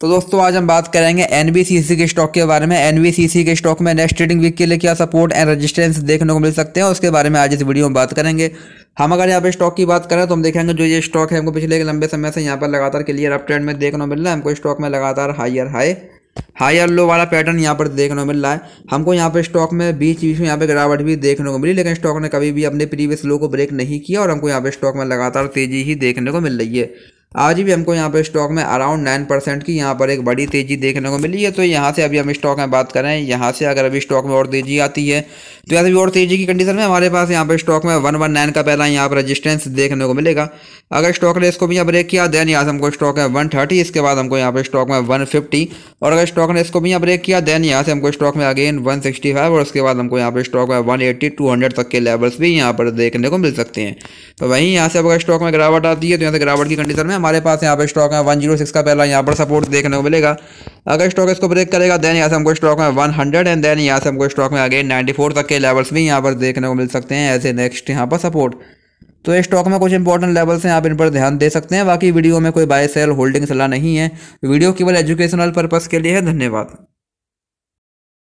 तो दोस्तों आज हम बात करेंगे एन के स्टॉक के बारे में एन के स्टॉक में नेक्स्ट ट्रेडिंग वीक के लिए क्या सपोर्ट एंड रेजिस्टेंस देखने को मिल सकते हैं उसके बारे में आज इस वीडियो में बात करेंगे हम अगर यहाँ पे स्टॉक की बात करें तो हम देखेंगे जो ये स्टॉक है हमको पिछले लंबे समय से यहाँ पर लगातार क्लियर अप ट्रेंड में देखने को मिल रहा है हमको स्टॉक में लगातार हाइयर हाई हायर लो वाला पैटर्न यहाँ पर देखने को मिल रहा है हमको यहाँ पे स्टॉक में बीच बीच में यहाँ पे गिरावट भी देखने को मिली लेकिन स्टॉक ने कभी भी अपने प्रीवियस लो को ब्रेक नहीं किया और हमको यहाँ पे स्टॉक में लगातार तेजी ही देखने को मिल रही है आज भी हमको यहाँ पर स्टॉक में अराउंड नाइन परसेंट की यहाँ पर एक बड़ी तेज़ी देखने को मिली है तो यहाँ से अभी हम स्टॉक में बात करें यहाँ से अगर अभी स्टॉक में और तेज़ी आती है तो यहाँ से भी और तेज़ी की कंडीशन में हमारे पास यहाँ पर स्टॉक में वन वन नाइन का पहला यहाँ पर रजिस्टेंस देखने को मिलेगा अगर स्टॉक ने इसको भी यहाँ ब्रेक किया देन यहाँ से हमको स्टॉक में वन थर्टी इसके बाद हमको यहाँ पर स्टॉक में वन फिफ्टी और अगर स्टॉक ने इसको भी यहाँ ब्रेक किया देन यहाँ से हमको स्टॉक में अगेन वन सिक्सटी फाइव और उसके बाद हमको यहाँ पर स्टॉक में वन एट्टी टू हंड्रेड तक के लेवल्स भी यहाँ पर देखने को मिल सकते हैं तो वहीं यहाँ से अगर स्टॉक में गिरावट आती है तो यहाँ से गिरावट की कंडीशन में हमारे पास यहाँ पे स्टॉक है वन जीरो सिक्स का पहला यहाँ पर सपोर्ट देखने को मिलेगा अगर स्टॉक इसको ब्रेक करेगा देन यहाँ से हमको स्टॉक में वन हंड्रेड एंड देन यहाँ से हमको स्टॉक में अगेन नाइन्टी फोर तक के लेवल्स भी यहाँ पर देखने को मिल सकते हैं ऐसे नेक्स्ट यहाँ पर सपोर्ट तो ये स्टॉक में कुछ इंपॉर्टेंट लेवल्स हैं आप इन पर ध्यान दे सकते हैं बाकी वीडियो में कोई बाय सेल होल्डिंग सलाह नहीं है वीडियो केवल एजुकेशनल पर्पज़ के लिए है धन्यवाद